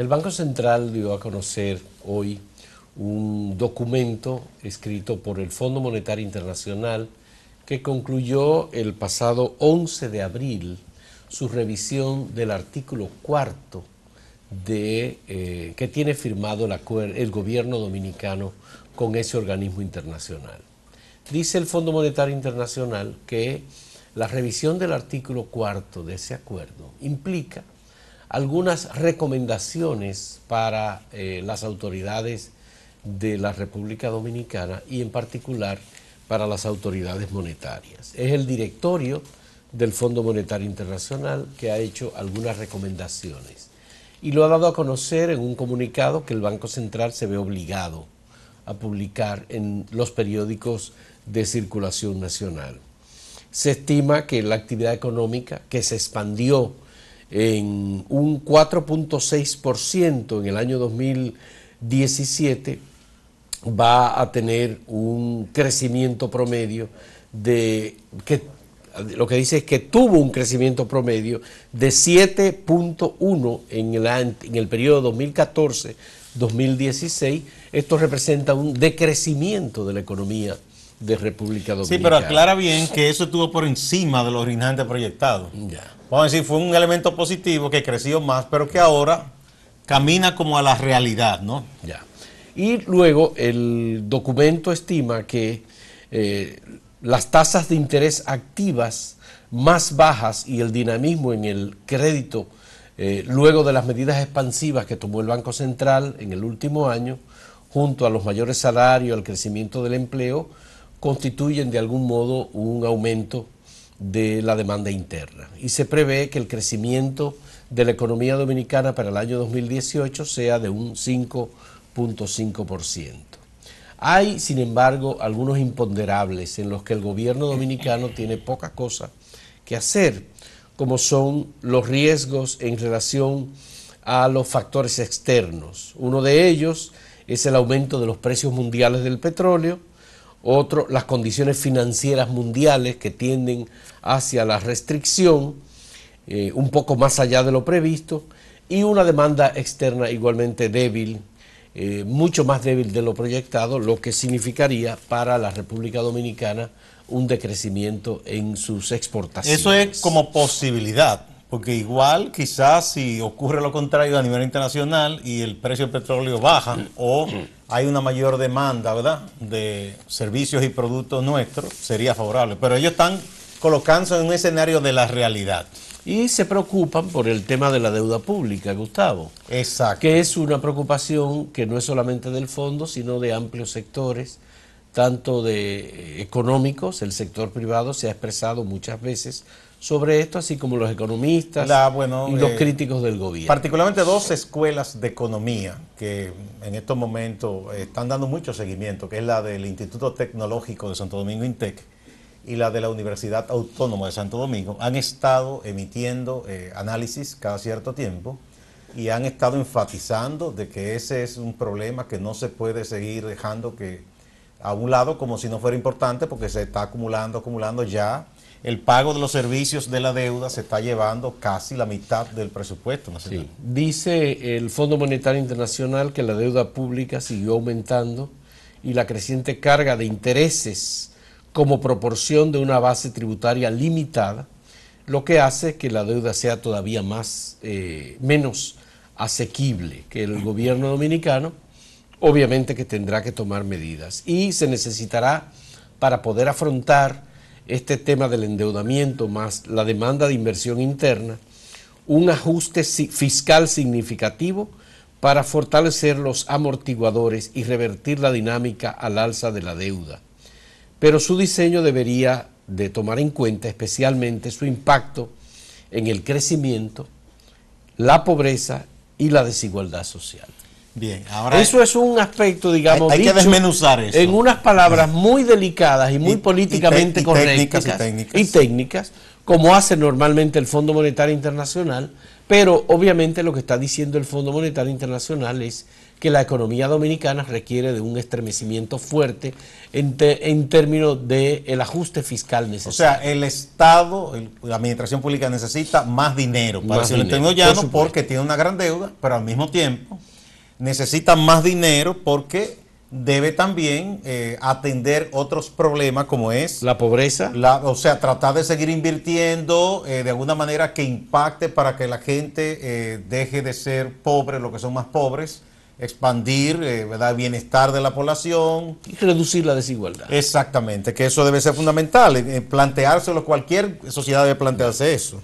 El Banco Central dio a conocer hoy un documento escrito por el Fondo Monetario Internacional que concluyó el pasado 11 de abril su revisión del artículo cuarto de, eh, que tiene firmado el, el gobierno dominicano con ese organismo internacional. Dice el Fondo Monetario Internacional que la revisión del artículo cuarto de ese acuerdo implica algunas recomendaciones para eh, las autoridades de la República Dominicana y en particular para las autoridades monetarias. Es el directorio del Fondo Monetario Internacional que ha hecho algunas recomendaciones y lo ha dado a conocer en un comunicado que el Banco Central se ve obligado a publicar en los periódicos de circulación nacional. Se estima que la actividad económica que se expandió en un 4.6% en el año 2017 va a tener un crecimiento promedio de que lo que dice es que tuvo un crecimiento promedio de 7.1 en el, en el periodo 2014-2016. Esto representa un decrecimiento de la economía de República Dominicana. Sí, pero aclara bien que eso estuvo por encima de lo originalmente proyectado. Ya vamos a decir, fue un elemento positivo que creció más, pero que ahora camina como a la realidad, ¿no? Ya. Y luego el documento estima que eh, las tasas de interés activas más bajas y el dinamismo en el crédito eh, luego de las medidas expansivas que tomó el Banco Central en el último año, junto a los mayores salarios, al crecimiento del empleo, constituyen de algún modo un aumento de la demanda interna. Y se prevé que el crecimiento de la economía dominicana para el año 2018 sea de un 5.5%. Hay, sin embargo, algunos imponderables en los que el gobierno dominicano tiene poca cosa que hacer, como son los riesgos en relación a los factores externos. Uno de ellos es el aumento de los precios mundiales del petróleo, otro, las condiciones financieras mundiales que tienden hacia la restricción, eh, un poco más allá de lo previsto, y una demanda externa igualmente débil, eh, mucho más débil de lo proyectado, lo que significaría para la República Dominicana un decrecimiento en sus exportaciones. Eso es como posibilidad, porque igual quizás si ocurre lo contrario a nivel internacional y el precio del petróleo baja o hay una mayor demanda, ¿verdad?, de servicios y productos nuestros, sería favorable. Pero ellos están colocándose en un escenario de la realidad. Y se preocupan por el tema de la deuda pública, Gustavo. Exacto. Que es una preocupación que no es solamente del fondo, sino de amplios sectores, tanto de eh, económicos, el sector privado se ha expresado muchas veces sobre esto, así como los economistas y los eh, críticos del gobierno. Particularmente dos escuelas de economía que en estos momentos eh, están dando mucho seguimiento, que es la del Instituto Tecnológico de Santo Domingo INTEC y la de la Universidad Autónoma de Santo Domingo, han estado emitiendo eh, análisis cada cierto tiempo y han estado enfatizando de que ese es un problema que no se puede seguir dejando que a un lado como si no fuera importante porque se está acumulando, acumulando ya el pago de los servicios de la deuda se está llevando casi la mitad del presupuesto nacional. Dice el Fondo Monetario Internacional que la deuda pública siguió aumentando y la creciente carga de intereses como proporción de una base tributaria limitada, lo que hace que la deuda sea todavía más eh, menos asequible que el gobierno dominicano, obviamente que tendrá que tomar medidas y se necesitará para poder afrontar este tema del endeudamiento más la demanda de inversión interna, un ajuste fiscal significativo para fortalecer los amortiguadores y revertir la dinámica al alza de la deuda. Pero su diseño debería de tomar en cuenta especialmente su impacto en el crecimiento, la pobreza y la desigualdad social ahora eso es un aspecto, digamos, hay, que desmenuzar eso. En unas palabras muy delicadas y muy políticamente correctas y, técnicas. como hace normalmente el Fondo Monetario Internacional, pero obviamente lo que está diciendo el Fondo Monetario Internacional es que la economía dominicana requiere de un estremecimiento fuerte en, en términos del el ajuste fiscal necesario. O sea, el Estado, la administración pública necesita más dinero, para lo en términos llanos, porque tiene una gran deuda, pero al mismo tiempo Necesita más dinero porque debe también eh, atender otros problemas como es la pobreza. La, o sea, tratar de seguir invirtiendo eh, de alguna manera que impacte para que la gente eh, deje de ser pobre, lo que son más pobres expandir el bienestar de la población. Y reducir la desigualdad. Exactamente, que eso debe ser fundamental. planteárselo, cualquier sociedad debe plantearse eso.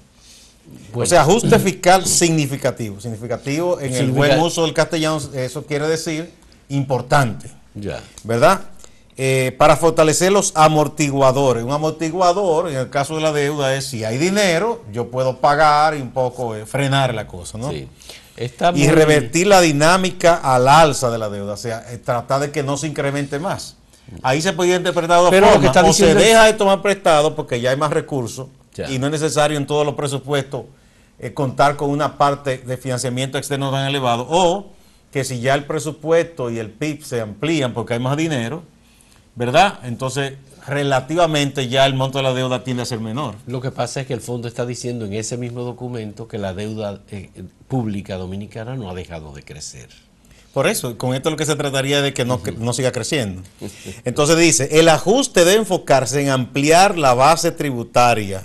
O sea, ajuste fiscal significativo. Significativo en el buen uso del castellano, eso quiere decir importante. Ya. ¿Verdad? Eh, para fortalecer los amortiguadores. Un amortiguador, en el caso de la deuda, es si hay dinero, yo puedo pagar y un poco eh, frenar la cosa, ¿no? Sí. y revertir la dinámica al alza de la deuda, o sea, eh, tratar de que no se incremente más. Ahí se puede interpretar dos Pero formas. que o se deja de tomar prestado porque ya hay más recursos, y no es necesario en todos los presupuestos eh, contar con una parte de financiamiento externo tan elevado. O que si ya el presupuesto y el PIB se amplían porque hay más dinero, ¿verdad? Entonces, relativamente ya el monto de la deuda tiende a ser menor. Lo que pasa es que el fondo está diciendo en ese mismo documento que la deuda eh, pública dominicana no ha dejado de crecer. Por eso, con esto lo que se trataría de que no, no siga creciendo. Entonces dice, el ajuste debe enfocarse en ampliar la base tributaria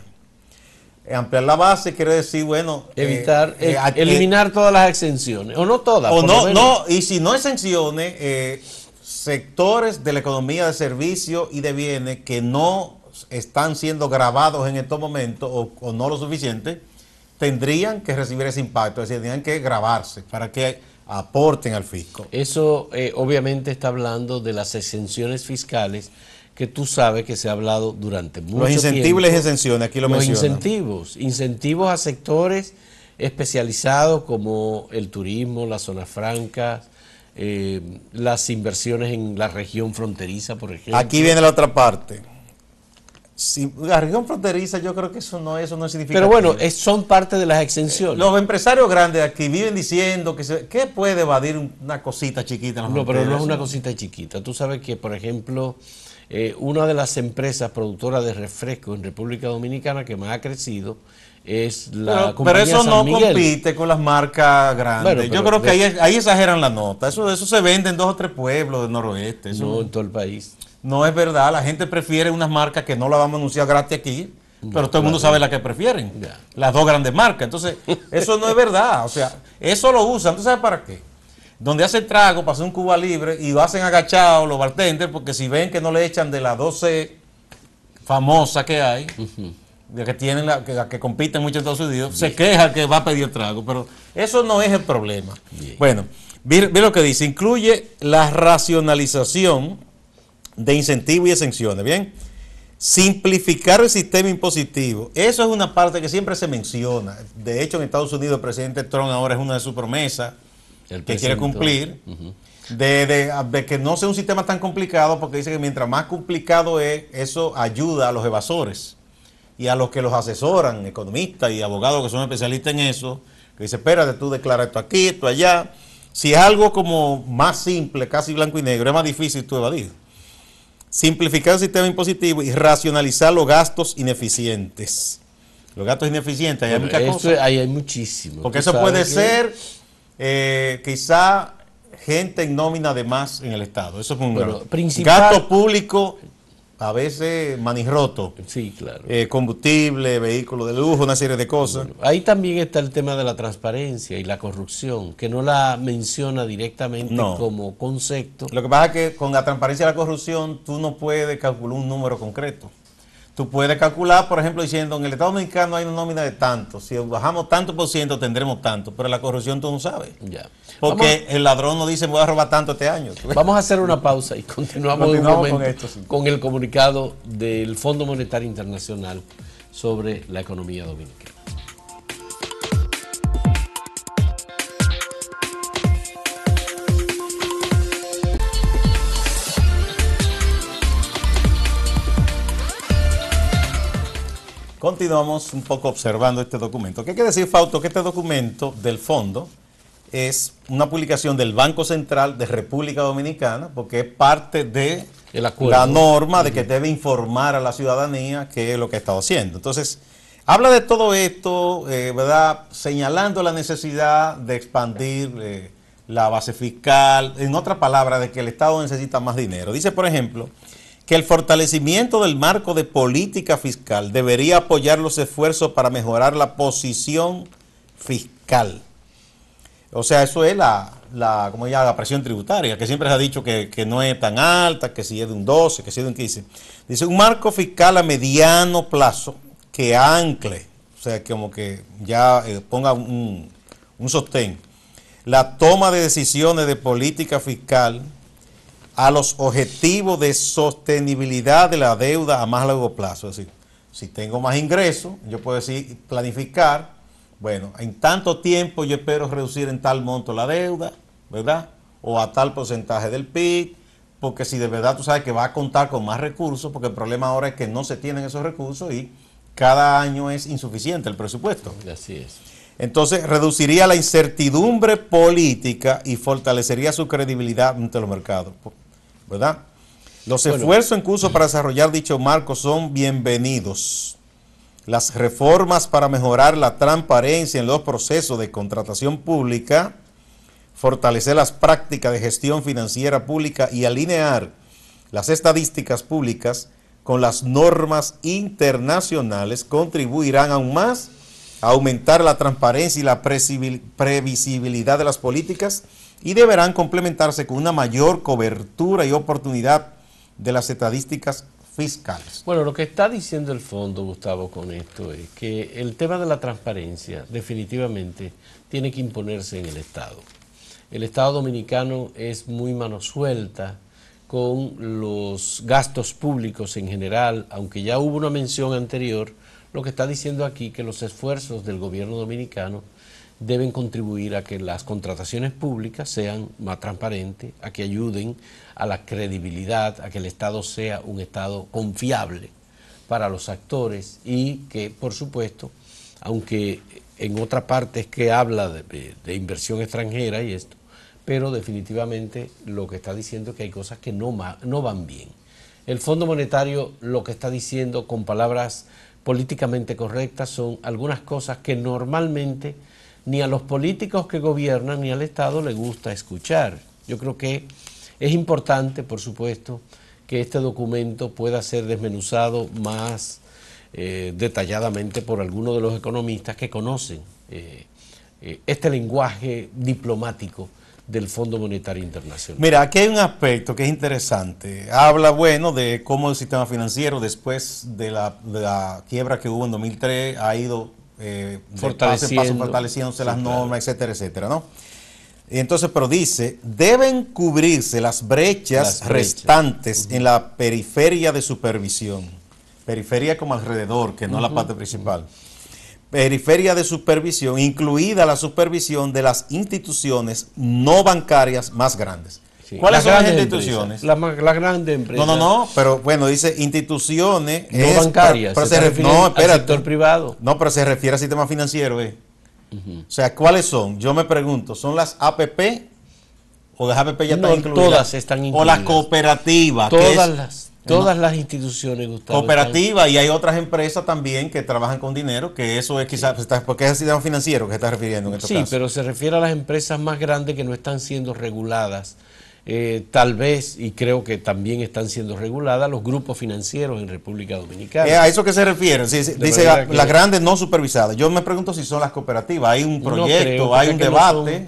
eh, ampliar la base quiere decir, bueno, eh, eh, eliminar todas las exenciones, o no todas. O no, no, y si no exenciones, sectores de la economía de servicios y de bienes que no están siendo grabados en estos momentos o, o, no lo suficiente, tendrían que recibir ese impacto, es decir, tendrían que grabarse para que aporten al fisco. Eso obviamente está hablando de las exenciones fiscales que tú sabes que se ha hablado durante mucho tiempo. Los incentivos y exenciones, aquí lo Los incentivos, incentivos a sectores especializados como el turismo, las zonas francas, eh, las inversiones en la región fronteriza, por ejemplo. Aquí viene la otra parte. la región fronteriza, yo creo que eso no, eso no es significativo. Pero bueno, son parte de las exenciones. los empresarios grandes aquí viven diciendo que, se, ¿qué puede evadir una cosita chiquita. En no, pero no es una cosita chiquita. Tú sabes que, por ejemplo, eh, una de las empresas productoras de refresco en República Dominicana que más ha crecido es la pero, Miguel. Pero eso no compite con las marcas grandes. Yo creo que ahí, exageran la nota. Eso, se vende en dos o tres pueblos del noroeste. no, en todo el país. No es verdad. La gente prefiere unas marcas que no la vamos a anunciar gratis aquí. Pero todo el mundo sabe la que prefieren. Las dos grandes marcas. Entonces, eso no es verdad. O sea, eso lo usan. ¿Tú sabes para qué? donde hace trago, hacer un Cuba libre y lo hacen agachado los bartenders porque si ven que no le echan de la 12 famosa que hay, de que tienen la que, compiten mucho en Estados Unidos, se queja que va a pedir trago, pero eso no es el problema. Bueno, ve lo que dice, incluye la racionalización de incentivos y exenciones, ¿bien? Simplificar el sistema impositivo. Eso es una parte que siempre se menciona. De hecho, en Estados Unidos el presidente Trump ahora es una de sus promesas que quiere cumplir, de, que no sea un sistema tan complicado, porque dice que mientras más complicado es, eso ayuda a los evasores y a los que los asesoran, economistas y abogados que son especialistas en eso, que dice, espérate, tú declara esto aquí, esto allá. Si es algo como más simple, casi blanco y negro, es más difícil tú evadir. Simplificar el sistema impositivo y racionalizar los gastos ineficientes. Los gastos ineficientes, hay muchas cosas. hay muchísimo. Porque eso puede ser eh, quizá gente en nómina de más en el Estado. Eso es un gasto público a veces manirroto. Sí, claro. Eh, combustible, vehículo de lujo, una serie de cosas. ahí también está el tema de la transparencia y la corrupción, que no la menciona directamente como concepto. Lo que pasa es que con la transparencia y la corrupción tú no puedes calcular un número concreto. Tú puedes calcular, por ejemplo, diciendo, en el Estado Dominicano hay una nómina de tanto, si bajamos tanto por ciento tendremos tanto, pero la corrupción tú no sabes. Ya. Porque el ladrón no dice, voy a robar tanto este año. Vamos a hacer una pausa y continuamos, con, con el comunicado del Fondo Monetario Internacional sobre la economía dominicana. Continuamos un poco observando este documento. ¿Qué quiere decir, Fausto? Que este documento del fondo es una publicación del Banco Central de República Dominicana, porque es parte de la norma de que debe informar a la ciudadanía qué es lo que ha estado haciendo. Entonces, habla de todo esto, eh, ¿verdad? Señalando la necesidad de expandir eh, la base fiscal, en otras palabras, de que el Estado necesita más dinero. Dice, por ejemplo, que el fortalecimiento del marco de política fiscal debería apoyar los esfuerzos para mejorar la posición fiscal. O sea, eso es la, la presión tributaria, que siempre se ha dicho que, no es tan alta, que si es de un 12, que si es de un 15. Dice, un marco fiscal a mediano plazo que ancle, o sea, como que ya eh, ponga un, un sostén, la toma de decisiones de política fiscal a los objetivos de sostenibilidad de la deuda a más largo plazo. Es decir, si tengo más ingresos, yo puedo decir planificar, bueno, en tanto tiempo yo espero reducir en tal monto la deuda, ¿verdad? O a tal porcentaje del PIB, porque si de verdad tú sabes que va a contar con más recursos, porque el problema ahora es que no se tienen esos recursos y cada año es insuficiente el presupuesto. Así es. Entonces reduciría la incertidumbre política y fortalecería su credibilidad ante los mercados. ¿verdad? Los esfuerzos en curso para desarrollar dicho marco son bienvenidos. Las reformas para mejorar la transparencia en los procesos de contratación pública, fortalecer las prácticas de gestión financiera pública y alinear las estadísticas públicas con las normas internacionales contribuirán aún más a aumentar la transparencia y la previsibilidad de las políticas y deberán complementarse con una mayor cobertura y oportunidad de las estadísticas fiscales. Bueno, lo que está diciendo el fondo, Gustavo, con esto es que el tema de la transparencia definitivamente tiene que imponerse en el Estado. El Estado dominicano es muy mano suelta con los gastos públicos en general, aunque ya hubo una mención anterior, lo que está diciendo aquí que los esfuerzos del gobierno dominicano deben contribuir a que las contrataciones públicas sean más transparentes, a que ayuden a la credibilidad, a que el Estado sea un Estado confiable para los actores y que, por supuesto, aunque en otra parte es que habla de, inversión extranjera y esto, pero definitivamente lo que está diciendo es que hay cosas que no, no van bien. El Fondo Monetario lo que está diciendo con palabras políticamente correctas son algunas cosas que normalmente ni a los políticos que gobiernan ni al Estado le gusta escuchar. Yo creo que es importante, por supuesto, que este documento pueda ser desmenuzado más eh, detalladamente por algunos de los economistas que conocen eh, eh, este lenguaje diplomático del Fondo Monetario Internacional. Mira, aquí hay un aspecto que es interesante. Habla, bueno, de cómo el sistema financiero después de la quiebra que hubo en 2003 ha ido eh, fortaleciéndose las normas, etcétera, etcétera, ¿no? Entonces, pero dice, deben cubrirse las brechas, restantes en la periferia de supervisión. Periferia como alrededor, que no es la parte principal. Periferia de supervisión, incluida la supervisión de las instituciones no bancarias más grandes. ¿Cuáles son las instituciones? Las la grandes empresas. No, no, no, pero bueno, dice instituciones. No bancarias. se, no, al sector privado. No, pero se refiere al sistema financiero. Eh. O sea, ¿cuáles son? Yo me pregunto, ¿son las APP o las APP ya están incluidas? todas están incluidas. O las cooperativas. Todas las. Todas las instituciones, Gustavo. Cooperativa y hay otras empresas también que trabajan con dinero, que eso es quizás, porque es el sistema financiero que se está refiriendo en Sí, pero se refiere a las empresas más grandes que no están siendo reguladas eh, tal vez, y creo que también están siendo reguladas, los grupos financieros en República Dominicana. Eh, a eso que se refieren, dice ah, las grandes no supervisadas. Yo me pregunto si son las cooperativas, hay un proyecto, hay un debate.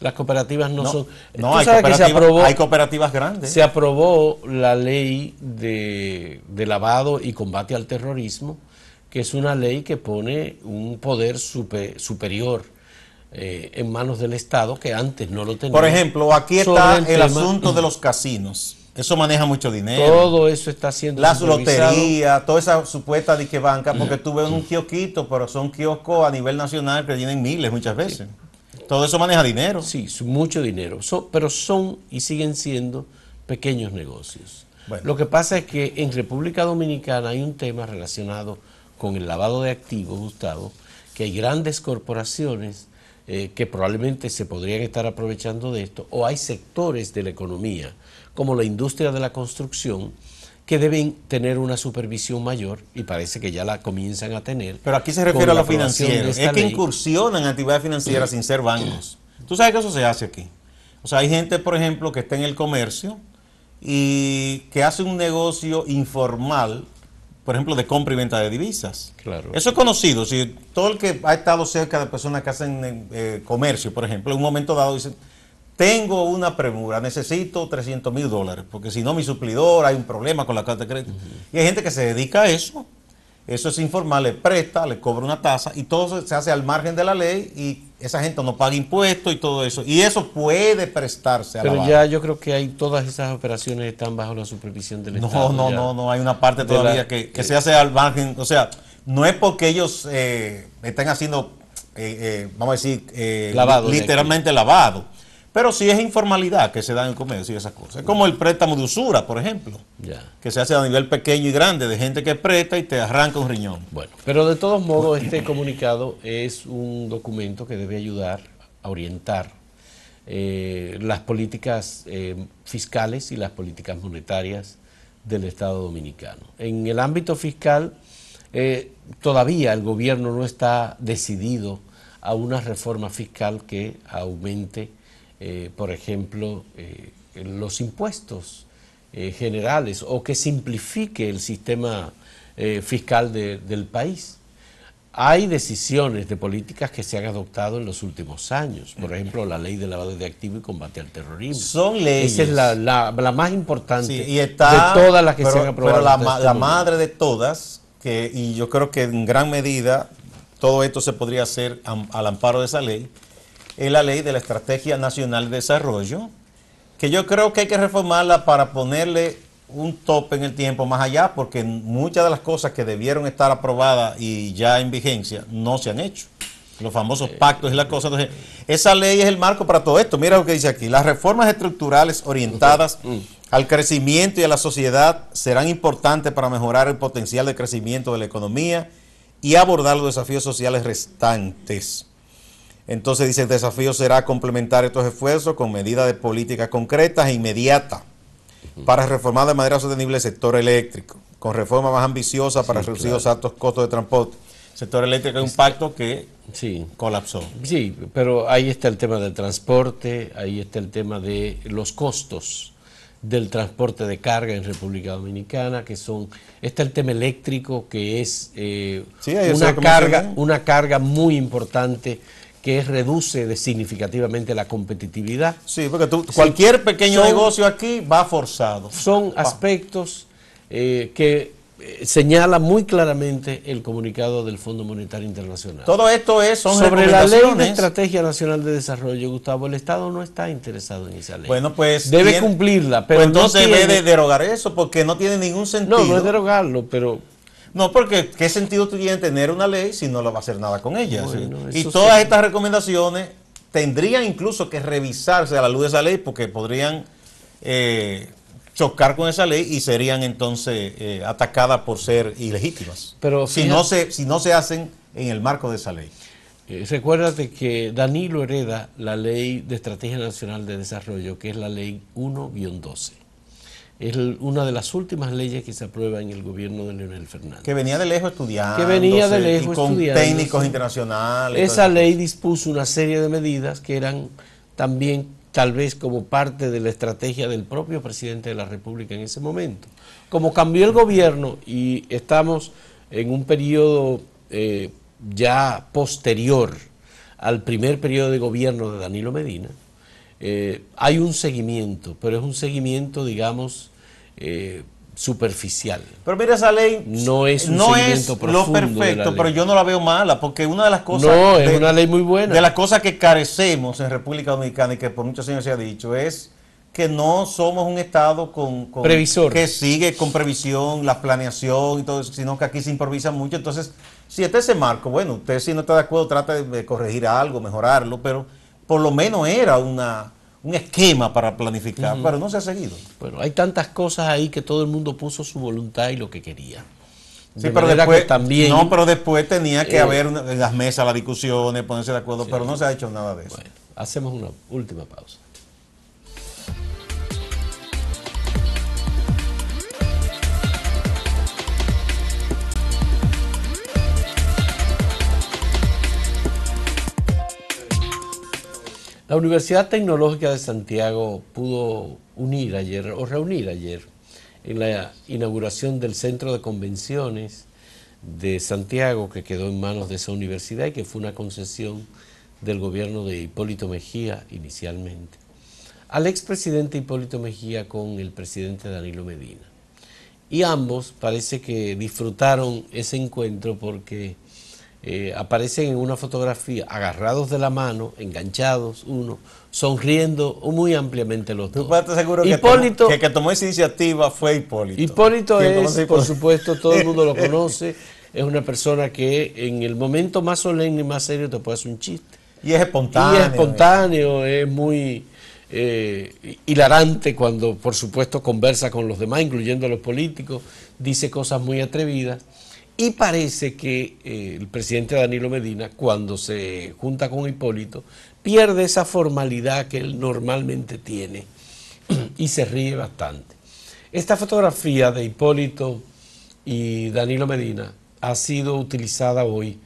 las cooperativas no, son... No, hay cooperativas, grandes. Se aprobó la ley de, lavado y combate al terrorismo, que es una ley que pone un poder superior eh, en manos del Estado que antes no lo tenía. Por ejemplo, aquí está el, asunto de los casinos. Eso maneja mucho dinero. Todo eso está siendo. Las loterías, toda esa supuesta de banca, porque tú ves un kiosquito, pero son kioscos a nivel nacional que tienen miles muchas veces. Todo eso maneja dinero. Sí, mucho dinero. pero son y siguen siendo pequeños negocios. Lo que pasa es que en República Dominicana hay un tema relacionado con el lavado de activos, Gustavo, que hay grandes corporaciones eh, que probablemente se podrían estar aprovechando de esto, o hay sectores de la economía, como la industria de la construcción, que deben tener una supervisión mayor y parece que ya la comienzan a tener. Pero aquí se refiere a lo financiero, es que incursionan actividades financieras sin ser bancos. Tú sabes que eso se hace aquí. O sea, hay gente, por ejemplo, que está en el comercio y que hace un negocio informal por ejemplo, de compra y venta de divisas. Claro. Eso es conocido. Si todo el que ha estado cerca de personas que hacen eh, eh, comercio, por ejemplo, en un momento dado dicen, tengo una premura, necesito 300 mil dólares, porque si no mi suplidor, hay un problema con la carta de crédito. Y hay gente que se dedica a eso. Eso es informal, le presta, le cobra una tasa y todo se hace al margen de la ley y esa gente no paga impuestos y todo eso. Y eso puede prestarse a Pero ya yo creo que hay todas esas operaciones están bajo la supervisión del Estado. No, no, no, no, hay una parte todavía que, se hace al margen. O sea, no es porque ellos eh, estén haciendo, eh, eh, vamos a decir, eh, lavado literalmente lavado. Pero sí es informalidad que se da en el comercio y esas cosas. como el préstamo de usura, por ejemplo, que se hace a nivel pequeño y grande de gente que presta y te arranca un riñón. Bueno, pero de todos modos este comunicado es un documento que debe ayudar a orientar eh, las políticas eh, fiscales y las políticas monetarias del Estado Dominicano. En el ámbito fiscal, eh, todavía el gobierno no está decidido a una reforma fiscal que aumente eh, por ejemplo, eh, los impuestos eh, generales o que simplifique el sistema fiscal del país. Hay decisiones de políticas que se han adoptado en los últimos años, por mm. ejemplo, la ley de lavado de activos y combate al terrorismo. Son leyes. Esa es la, más importante y está, de todas las que se han aprobado. Pero la, este madre de todas, y yo creo que en gran medida todo esto se podría hacer al amparo de esa ley, es la ley de la Estrategia Nacional de Desarrollo, que yo creo que hay que reformarla para ponerle un tope en el tiempo más allá, porque muchas de las cosas que debieron estar aprobadas y ya en vigencia no se han hecho. Los famosos eh, pactos y las cosas. Entonces, esa ley es el marco para todo esto. Mira lo que dice aquí. Las reformas estructurales orientadas al crecimiento y a la sociedad serán importantes para mejorar el potencial de crecimiento de la economía y abordar los desafíos sociales restantes. Entonces dice, el desafío será complementar estos esfuerzos con medidas de políticas concretas e inmediatas para reformar de manera sostenible el sector eléctrico, con reforma más ambiciosa para reducir los altos costos de transporte. sector eléctrico es un pacto que sí. colapsó. Sí, pero ahí está el tema del transporte, ahí está el tema de los costos del transporte de carga en República Dominicana, que son, está el tema eléctrico, que es eh, una, carga, una carga muy importante que reduce de significativamente la competitividad. Sí, porque cualquier pequeño negocio aquí va forzado. Son aspectos eh, que eh, señala muy claramente el comunicado del Fondo Monetario Internacional. Todo esto es sobre la ley de estrategia nacional de desarrollo, Gustavo. El Estado no está interesado en esa ley. Bueno, pues debe cumplirla, pero pues no entonces debe derogar eso porque no tiene ningún sentido. No, no es derogarlo, pero no, porque ¿qué sentido tiene tener una ley si no lo va a hacer nada con ella? Y todas estas recomendaciones tendrían incluso que revisarse a la luz de esa ley porque podrían eh, chocar con esa ley y serían entonces eh, atacadas por ser ilegítimas. Pero si, no se, si no se hacen en el marco de esa ley. Recuerda eh, recuérdate que Danilo hereda la ley de Estrategia Nacional de Desarrollo, que es la ley 1-12 es una de las últimas leyes que se aprueba en el gobierno de Leonel Fernández. Que venía de lejos estudiando. Que venía de lejos y con técnicos internacionales. Esa ley dispuso una serie de medidas que eran también tal vez como parte de la estrategia del propio presidente de la República en ese momento. Como cambió el gobierno y estamos en un periodo eh, ya posterior al primer periodo de gobierno de Danilo Medina, eh, hay un seguimiento, pero es un seguimiento, digamos, eh, superficial. Pero mira, esa ley no es, no es lo perfecto, pero yo no la veo mala, porque una de las cosas... una ley muy buena. De las cosas que carecemos en República Dominicana y que por muchos años se ha dicho es que no somos un Estado con, Previsor. que sigue con previsión, la planeación y todo eso, sino que aquí se improvisa mucho. Entonces, si este ese marco, bueno, usted si no está de acuerdo, trata de corregir algo, mejorarlo, pero por lo menos era una un esquema para planificar, pero no se ha seguido. Bueno, hay tantas cosas ahí que todo el mundo puso su voluntad y lo que quería. Sí, pero después también. No, pero después tenía que eh, haber en las mesas, las discusiones, ponerse de acuerdo, pero no se ha hecho nada de eso. Bueno, hacemos una última pausa. La Universidad Tecnológica de Santiago pudo unir ayer o reunir ayer en la inauguración del Centro de Convenciones de Santiago que quedó en manos de esa universidad y que fue una concesión del gobierno de Hipólito Mejía inicialmente. Al expresidente Hipólito Mejía con el presidente Danilo Medina. Y ambos parece que disfrutaron ese encuentro porque eh, aparecen en una fotografía agarrados de la mano, enganchados uno, sonriendo muy ampliamente los dos. seguro que, tomó, que, tomó esa iniciativa fue Hipólito. Hipólito es, por supuesto, todo el mundo lo conoce, es una persona que en el momento más solemne y más serio te puede hacer un chiste. Y es espontáneo. Y es eh. espontáneo, es muy... Eh, hilarante cuando, por supuesto, conversa con los demás, incluyendo a los políticos, dice cosas muy atrevidas. Y parece que eh, el presidente Danilo Medina, cuando se junta con Hipólito, pierde esa formalidad que él normalmente tiene y se ríe bastante. Esta fotografía de Hipólito y Danilo Medina ha sido utilizada hoy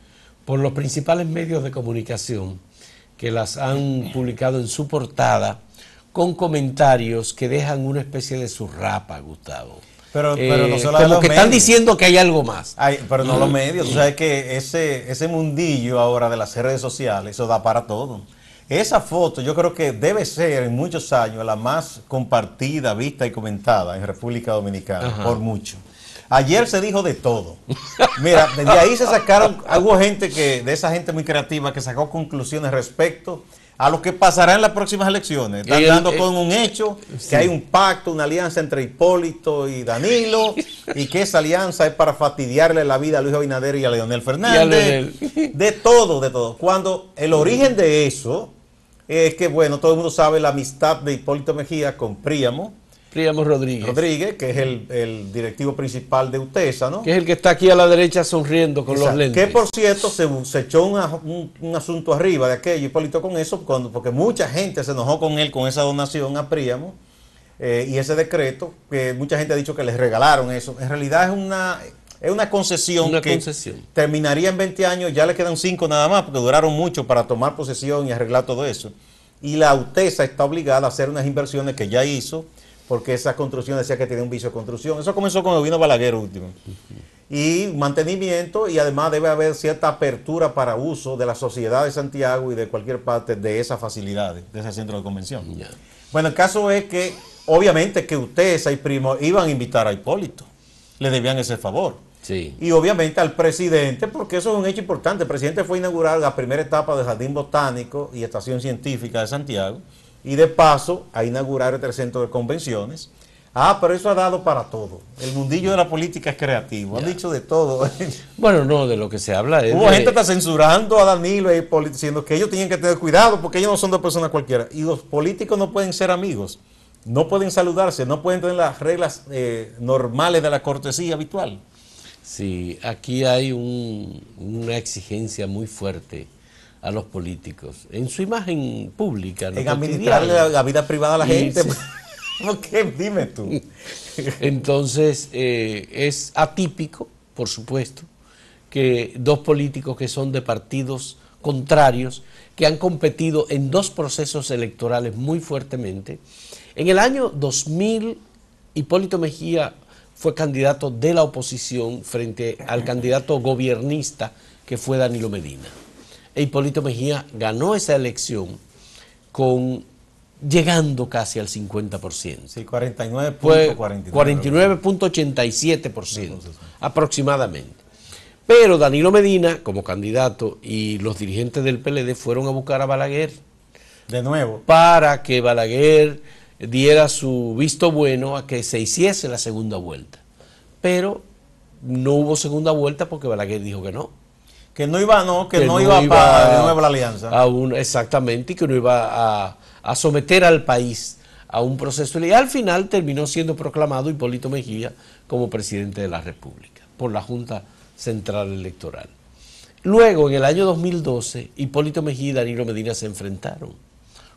por los principales medios de comunicación que las han publicado en su portada con comentarios que dejan una especie de surrapa, Gustavo. Eh, pero, no solo que están diciendo que hay algo más. pero no los mm. medios. Tú sabes que ese, ese mundillo ahora de las redes sociales, eso da para todo. Esa foto yo creo que debe ser en muchos años la más compartida, vista y comentada en República Dominicana, por mucho. Ayer se dijo de todo. Mira, desde ahí se sacaron, hubo gente que, de esa gente muy creativa que sacó conclusiones respecto a lo que pasará en las próximas elecciones. Están dando con eh, un hecho que hay un pacto, una alianza entre Hipólito y Danilo, y que esa alianza es para fastidiarle la vida a Luis Abinader y a Leonel Fernández. De todo, de todo. Cuando el origen de eso es que, bueno, todo el mundo sabe la amistad de Hipólito Mejía con Príamo Príamo Rodríguez. Rodríguez, que es el, directivo principal de UTESA, ¿no? Que es el que está aquí a la derecha sonriendo con los lentes. Que por cierto se, echó un, asunto arriba de aquello, Hipólito, con eso, cuando, porque mucha gente se enojó con él, con esa donación a Príamo eh, y ese decreto, que mucha gente ha dicho que les regalaron eso. En realidad es una, una concesión una concesión. terminaría en 20 años, ya le quedan 5 nada más, porque duraron mucho para tomar posesión y arreglar todo eso. Y la UTESA está obligada a hacer unas inversiones que ya hizo porque esa construcción decía que tenía un vicio de construcción. Eso comenzó cuando vino Balaguer último. Y mantenimiento, y además debe haber cierta apertura para uso de la sociedad de Santiago y de cualquier parte de esas facilidades, de ese centro de convención. Bueno, el caso es que, obviamente, que ustedes, ahí primos, iban a invitar a Hipólito. Le debían ese favor. Sí. Y obviamente al presidente, porque eso es un hecho importante. El presidente fue a inaugurar la primera etapa del Jardín Botánico y Estación Científica de Santiago y de paso a inaugurar el centro de convenciones. Ah, pero eso ha dado para todo. El mundillo de la política es creativo, han dicho de todo. Bueno, no, de lo que se habla es. Hubo gente está censurando a Danilo y diciendo que ellos tienen que tener cuidado porque ellos no son dos personas cualquiera. Y los políticos no pueden ser amigos, no pueden saludarse, no pueden tener las reglas eh, normales de la cortesía habitual. Sí, aquí hay una exigencia muy fuerte a los políticos, en su imagen pública. En, administrarle la, vida privada a la gente... gente. ¿Qué? Dime tú. Entonces, eh, es atípico, por supuesto, que dos políticos que son de partidos contrarios, que han competido en dos procesos electorales muy fuertemente. En el año 2000, Hipólito Mejía fue candidato de la oposición frente al candidato gobiernista que fue Danilo Medina e Hipólito Mejía ganó esa elección con llegando casi al 50%. Sí, 49.87% aproximadamente. Pero Danilo Medina, como candidato, y los dirigentes del PLD fueron a buscar a Balaguer. De nuevo. Para que Balaguer diera su visto bueno a que se hiciese la segunda vuelta. Pero no hubo segunda vuelta porque Balaguer dijo que no que no iba, no, que, no, iba, a, nueva la alianza. exactamente, y que no iba a, a someter al país a un proceso. Y al final terminó siendo proclamado Hipólito Mejía como presidente de la República por la Junta Central Electoral. Luego, en el año 2012, Hipólito Mejía y Danilo Medina se enfrentaron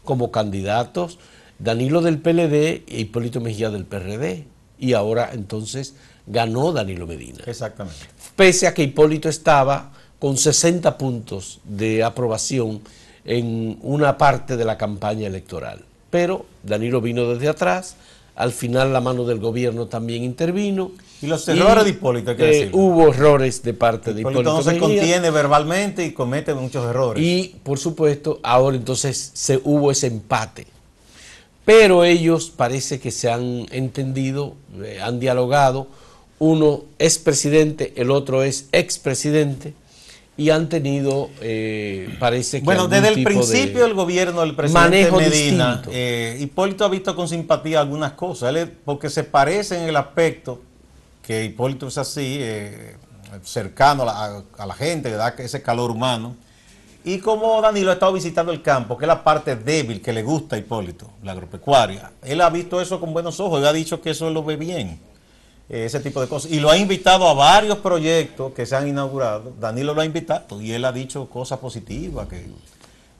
como candidatos, Danilo del PLD e Hipólito Mejía del PRD. Y ahora entonces ganó Danilo Medina. Exactamente. Pese a que Hipólito estaba con 60 puntos de aprobación en una parte de la campaña electoral. Pero Danilo vino desde atrás, al final la mano del gobierno también intervino. Y los errores de Hipólito, que eh, Hubo errores de parte de Hipólito. Entonces se contiene verbalmente y comete muchos errores. Y por supuesto, ahora entonces se hubo ese empate. Pero ellos parece que se han entendido, eh, han dialogado. Uno es presidente, el otro es expresidente y han tenido, eh, parece que. Bueno, desde el principio el gobierno del presidente Medina, eh, Hipólito ha visto con simpatía algunas cosas, porque se parece en el aspecto que Hipólito es así, eh, cercano a la, gente, que da ese calor humano. Y como Danilo ha estado visitando el campo, que es la parte débil que le gusta a Hipólito, la agropecuaria, él ha visto eso con buenos ojos y ha dicho que eso lo ve bien. Eh, ese tipo de cosas. Y lo ha invitado a varios proyectos que se han inaugurado. Danilo lo ha invitado y él ha dicho cosas positivas, que,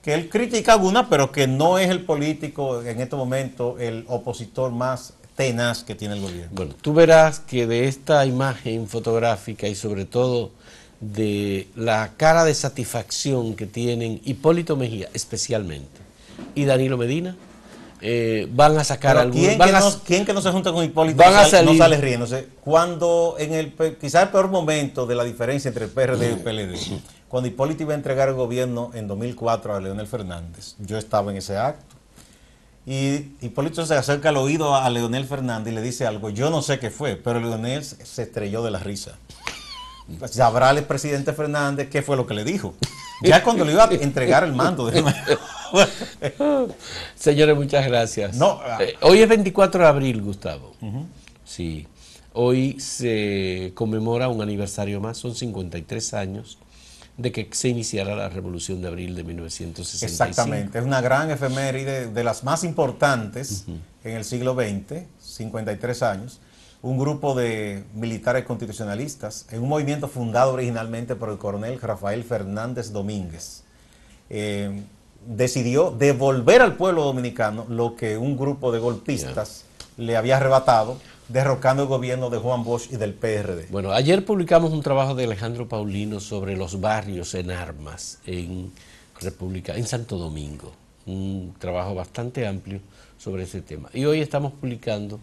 que él critica algunas, pero que no es el político en este momento el opositor más tenaz que tiene el gobierno. Bueno, tú verás que de esta imagen fotográfica y sobre todo de la cara de satisfacción que tienen Hipólito Mejía especialmente y Danilo Medina, eh, van a sacar algún ¿quién, que no se junta con Hipólito no, sale, a riéndose? Cuando en el quizás el peor momento de la diferencia entre el PRD y PLD, cuando Hipólito iba a entregar el gobierno en 2004 a Leonel Fernández, yo estaba en ese acto. Y Hipólito se acerca al oído a Leonel Fernández y le dice algo. Yo no sé qué fue, pero Leonel se estrelló de la risa sabrá el presidente Fernández qué fue lo que le dijo. Ya cuando le iba a entregar el mando. Señores, muchas gracias. Eh, hoy es 24 de abril, Gustavo. Sí. Hoy se conmemora un aniversario más, son 53 años de que se iniciara la Revolución de Abril de 1965. Exactamente, es una gran efeméride de las más importantes en el siglo XX, 53 años un grupo de militares constitucionalistas en un movimiento fundado originalmente por el coronel Rafael Fernández Domínguez. Eh, decidió devolver al pueblo dominicano lo que un grupo de golpistas le había arrebatado, derrocando el gobierno de Juan Bosch y del PRD. Bueno, ayer publicamos un trabajo de Alejandro Paulino sobre los barrios en armas en República, en Santo Domingo. Un trabajo bastante amplio sobre ese tema. Y hoy estamos publicando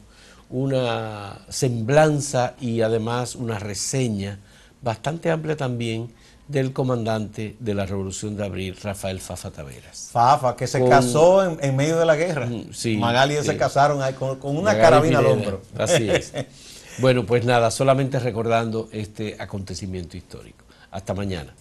una semblanza y además una reseña bastante amplia también del comandante de la Revolución de Abril, Rafael Fafa Taveras. Fafa, que se casó en, medio de la guerra. Mm, sí, Magali se casaron con, con una carabina al hombro. Así es. bueno, pues nada, solamente recordando este acontecimiento histórico. Hasta mañana.